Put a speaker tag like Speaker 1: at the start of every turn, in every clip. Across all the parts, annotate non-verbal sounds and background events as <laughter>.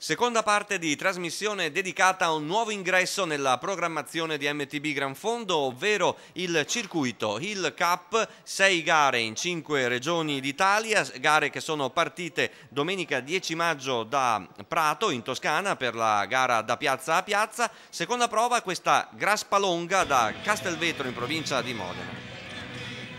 Speaker 1: Seconda parte di trasmissione dedicata a un nuovo ingresso nella programmazione di MTB Gran Fondo, ovvero il circuito Hill Cup, sei gare in cinque regioni d'Italia, gare che sono partite domenica 10 maggio da Prato in Toscana per la gara da piazza a piazza, seconda prova questa Graspalonga da Castelvetro in provincia di Modena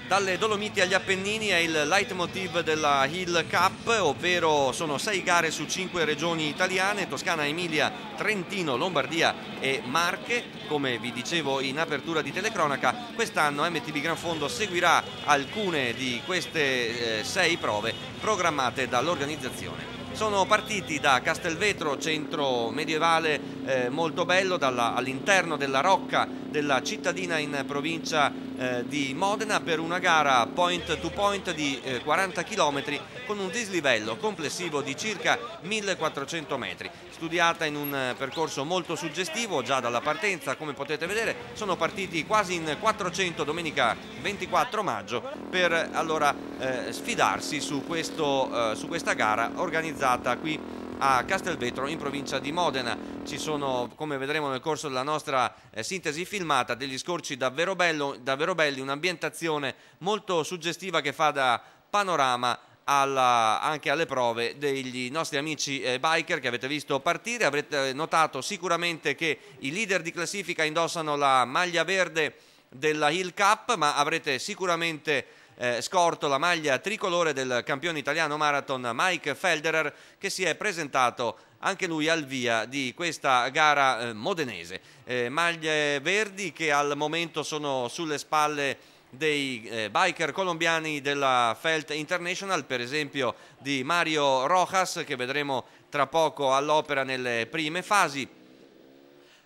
Speaker 1: dalle Dolomiti agli Appennini è il leitmotiv della Hill Cup, ovvero sono sei gare su cinque regioni italiane, Toscana, Emilia, Trentino, Lombardia e Marche. Come vi dicevo in apertura di telecronaca, quest'anno MTB Gran Fondo seguirà alcune di queste eh, sei prove programmate dall'organizzazione sono partiti da Castelvetro, centro medievale eh, molto bello, all'interno della Rocca della cittadina in provincia eh, di Modena per una gara point to point di 40 eh, km con un dislivello complessivo di circa 1400 metri. Studiata in un eh, percorso molto suggestivo già dalla partenza, come potete vedere sono partiti quasi in 400 domenica 24 maggio per allora eh, sfidarsi su, questo, su questa gara organizzata qui a Castelvetro in provincia di Modena. Ci sono, come vedremo nel corso della nostra eh, sintesi filmata, degli scorci davvero, bello, davvero belli, un'ambientazione molto suggestiva che fa da panorama alla, anche alle prove degli nostri amici eh, biker che avete visto partire. Avrete eh, notato sicuramente che i leader di classifica indossano la maglia verde della Hill Cup, ma avrete sicuramente eh, scorto la maglia tricolore del campione italiano marathon Mike Felderer che si è presentato anche lui al via di questa gara eh, modenese. Eh, maglie verdi che al momento sono sulle spalle dei eh, biker colombiani della Felt International, per esempio di Mario Rojas che vedremo tra poco all'opera nelle prime fasi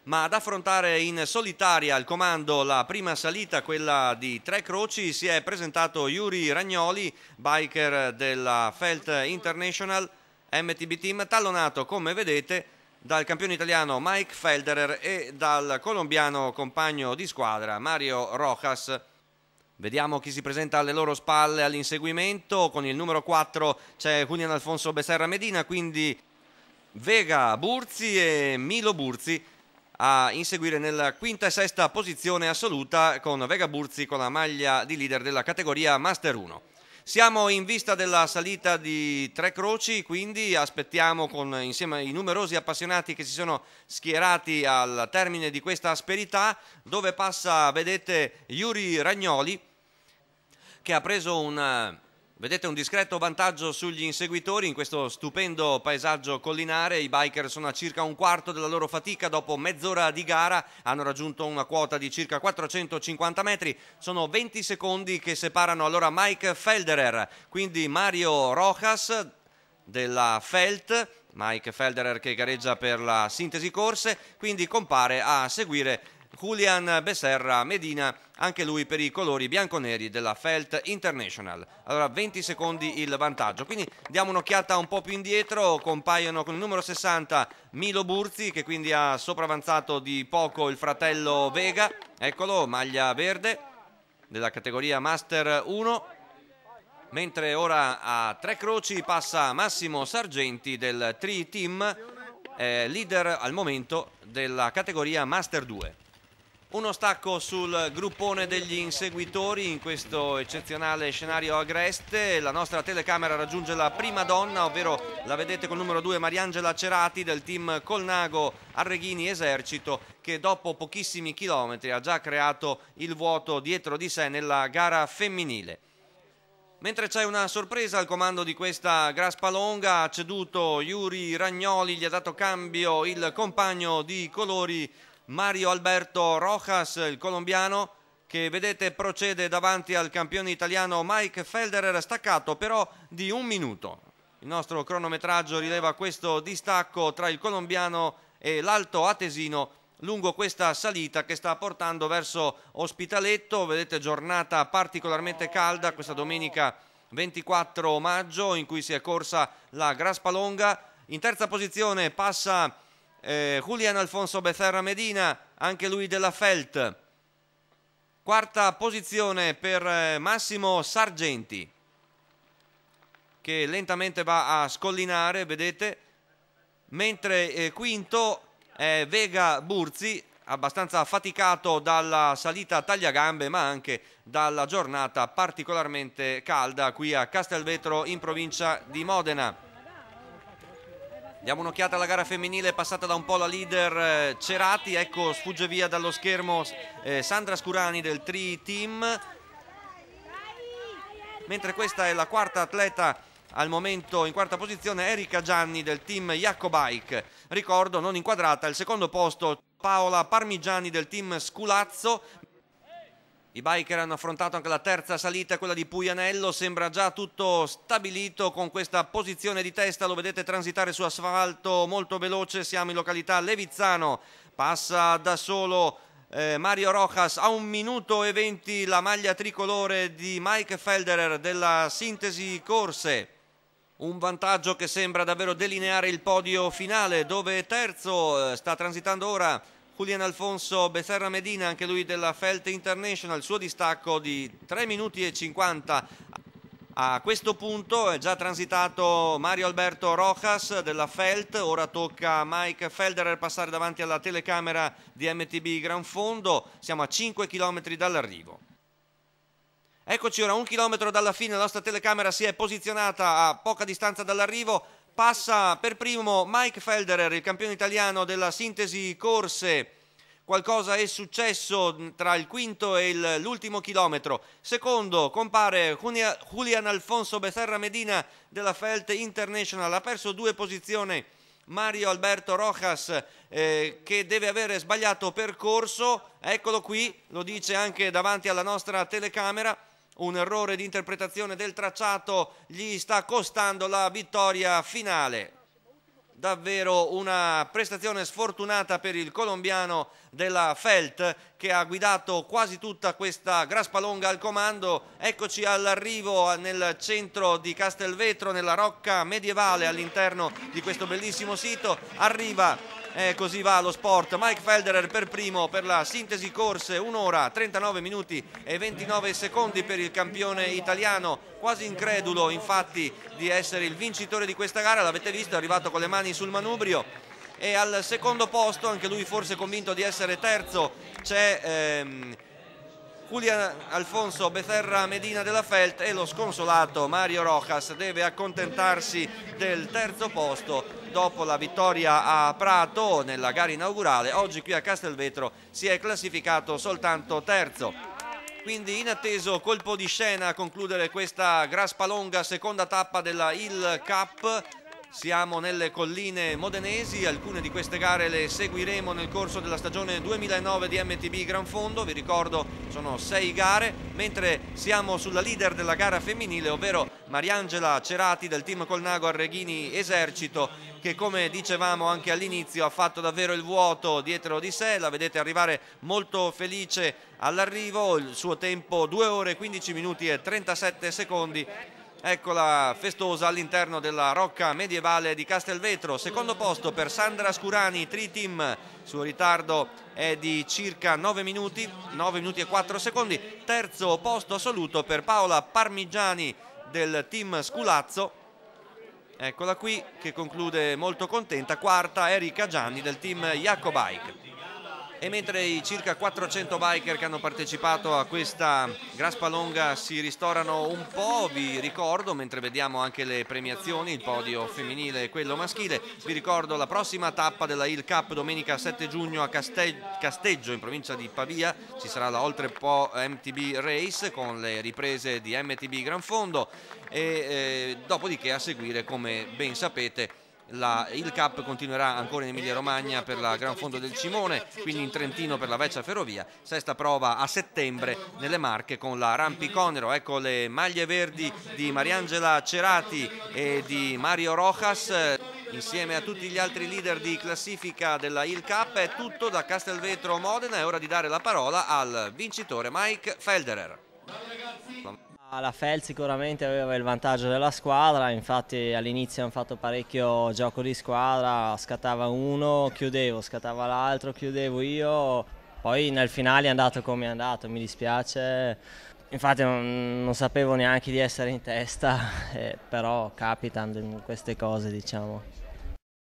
Speaker 1: ma ad affrontare in solitaria il comando la prima salita, quella di Tre Croci, si è presentato Yuri Ragnoli, biker della Felt International MTB Team, tallonato come vedete dal campione italiano Mike Felderer e dal colombiano compagno di squadra Mario Rojas. Vediamo chi si presenta alle loro spalle all'inseguimento, con il numero 4 c'è Julian Alfonso Becerra Medina, quindi Vega Burzi e Milo Burzi a inseguire nella quinta e sesta posizione assoluta con Vega Burzi con la maglia di leader della categoria Master 1. Siamo in vista della salita di Tre Croci, quindi aspettiamo con, insieme ai numerosi appassionati che si sono schierati al termine di questa asperità, dove passa, vedete, Yuri Ragnoli, che ha preso un Vedete un discreto vantaggio sugli inseguitori in questo stupendo paesaggio collinare, i biker sono a circa un quarto della loro fatica, dopo mezz'ora di gara hanno raggiunto una quota di circa 450 metri, sono 20 secondi che separano allora Mike Felderer, quindi Mario Rojas della Felt, Mike Felderer che gareggia per la sintesi corse, quindi compare a seguire Julian Becerra Medina, anche lui per i colori bianconeri della Felt International. Allora 20 secondi il vantaggio, quindi diamo un'occhiata un po' più indietro, compaiono con il numero 60 Milo Burzi che quindi ha sopravanzato di poco il fratello Vega, eccolo, maglia verde della categoria Master 1. Mentre ora a tre croci passa Massimo Sargenti del Tri Team, eh, leader al momento della categoria Master 2. Uno stacco sul gruppone degli inseguitori in questo eccezionale scenario agreste. La nostra telecamera raggiunge la prima donna, ovvero la vedete col numero 2 Mariangela Cerati del team Colnago Arreghini Esercito che dopo pochissimi chilometri ha già creato il vuoto dietro di sé nella gara femminile. Mentre c'è una sorpresa al comando di questa Graspalonga, ha ceduto Yuri Ragnoli, gli ha dato cambio il compagno di colori Mario Alberto Rojas, il colombiano, che vedete procede davanti al campione italiano Mike Felderer, staccato però di un minuto. Il nostro cronometraggio rileva questo distacco tra il colombiano e l'alto atesino lungo questa salita che sta portando verso Ospitaletto, vedete giornata particolarmente calda questa domenica 24 maggio in cui si è corsa la Graspalonga. In terza posizione passa eh, Julian Alfonso Becerra Medina, anche lui della Felt. Quarta posizione per eh, Massimo Sargenti che lentamente va a scollinare, vedete, mentre eh, quinto è Vega Burzi, abbastanza affaticato dalla salita tagliagambe ma anche dalla giornata particolarmente calda qui a Castelvetro in provincia di Modena. Diamo un'occhiata alla gara femminile, passata da un po' la leader eh, Cerati, ecco sfugge via dallo schermo eh, Sandra Scurani del Tri Team, mentre questa è la quarta atleta al momento in quarta posizione Erika Gianni del team Jacobike, ricordo non inquadrata, al secondo posto Paola Parmigiani del team Sculazzo, i biker hanno affrontato anche la terza salita, quella di Puglianello, sembra già tutto stabilito con questa posizione di testa, lo vedete transitare su asfalto molto veloce, siamo in località Levizzano, passa da solo eh, Mario Rojas a un minuto e venti la maglia tricolore di Mike Felderer della Sintesi Corse. Un vantaggio che sembra davvero delineare il podio finale, dove terzo eh, sta transitando ora Julian Alfonso Becerra Medina, anche lui della Felt International, il suo distacco di 3 minuti e 50. A questo punto è già transitato Mario Alberto Rojas della Felt, ora tocca a Mike Felderer passare davanti alla telecamera di MTB Gran Fondo, siamo a 5 km dall'arrivo. Eccoci ora un chilometro dalla fine, la nostra telecamera si è posizionata a poca distanza dall'arrivo, Passa per primo Mike Felderer, il campione italiano della sintesi corse. Qualcosa è successo tra il quinto e l'ultimo chilometro. Secondo compare Julian Alfonso Becerra Medina della Felt International. Ha perso due posizioni Mario Alberto Rojas eh, che deve avere sbagliato percorso. Eccolo qui, lo dice anche davanti alla nostra telecamera un errore di interpretazione del tracciato gli sta costando la vittoria finale. Davvero una prestazione sfortunata per il colombiano della Felt che ha guidato quasi tutta questa graspalonga al comando. Eccoci all'arrivo nel centro di Castelvetro, nella rocca medievale all'interno di questo bellissimo sito. Arriva eh, così va lo sport. Mike Felderer per primo per la sintesi corse, un'ora, 39 minuti e 29 secondi per il campione italiano, quasi incredulo infatti di essere il vincitore di questa gara, l'avete visto, è arrivato con le mani sul manubrio e al secondo posto, anche lui forse convinto di essere terzo, c'è ehm, Julian Alfonso Becerra Medina della Felt e lo sconsolato Mario Rojas deve accontentarsi del terzo posto dopo la vittoria a Prato nella gara inaugurale, oggi qui a Castelvetro si è classificato soltanto terzo quindi inatteso colpo di scena a concludere questa Graspalonga seconda tappa della Hill Cup siamo nelle colline modenesi, alcune di queste gare le seguiremo nel corso della stagione 2009 di MTB Gran Fondo, vi ricordo sono sei gare, mentre siamo sulla leader della gara femminile, ovvero Mariangela Cerati del team Colnago Arreghini Esercito, che come dicevamo anche all'inizio ha fatto davvero il vuoto dietro di sé, la vedete arrivare molto felice all'arrivo, il suo tempo 2 ore 15 minuti e 37 secondi Eccola festosa all'interno della Rocca Medievale di Castelvetro. Secondo posto per Sandra Scurani, Tritim. Il suo ritardo è di circa 9 minuti, 9 minuti e 4 secondi. Terzo posto assoluto per Paola Parmigiani del team Sculazzo. Eccola qui che conclude molto contenta. Quarta Erika Gianni del team Jacobike e mentre i circa 400 biker che hanno partecipato a questa Graspalonga si ristorano un po', vi ricordo, mentre vediamo anche le premiazioni, il podio femminile e quello maschile, vi ricordo la prossima tappa della Hill Cup domenica 7 giugno a Casteggio in provincia di Pavia, ci sarà la Oltre Po MTB Race con le riprese di MTB Gran Fondo e eh, dopodiché a seguire come ben sapete la, il CAP continuerà ancora in Emilia Romagna per la Gran Fondo del Cimone, quindi in Trentino per la Veccia Ferrovia, sesta prova a settembre nelle Marche con la Rampi Conero, ecco le maglie verdi di Mariangela Cerati e di Mario Rojas insieme a tutti gli altri leader di classifica della Il Cup è tutto da Castelvetro Modena, è ora di dare la parola al vincitore Mike Felderer. La FEL sicuramente aveva il vantaggio della squadra, infatti all'inizio hanno fatto parecchio gioco di squadra, scattava uno, chiudevo, scattava l'altro, chiudevo io, poi nel finale è andato come è andato, mi dispiace, infatti non, non sapevo neanche di essere in testa, <laughs> eh, però capitano queste cose diciamo.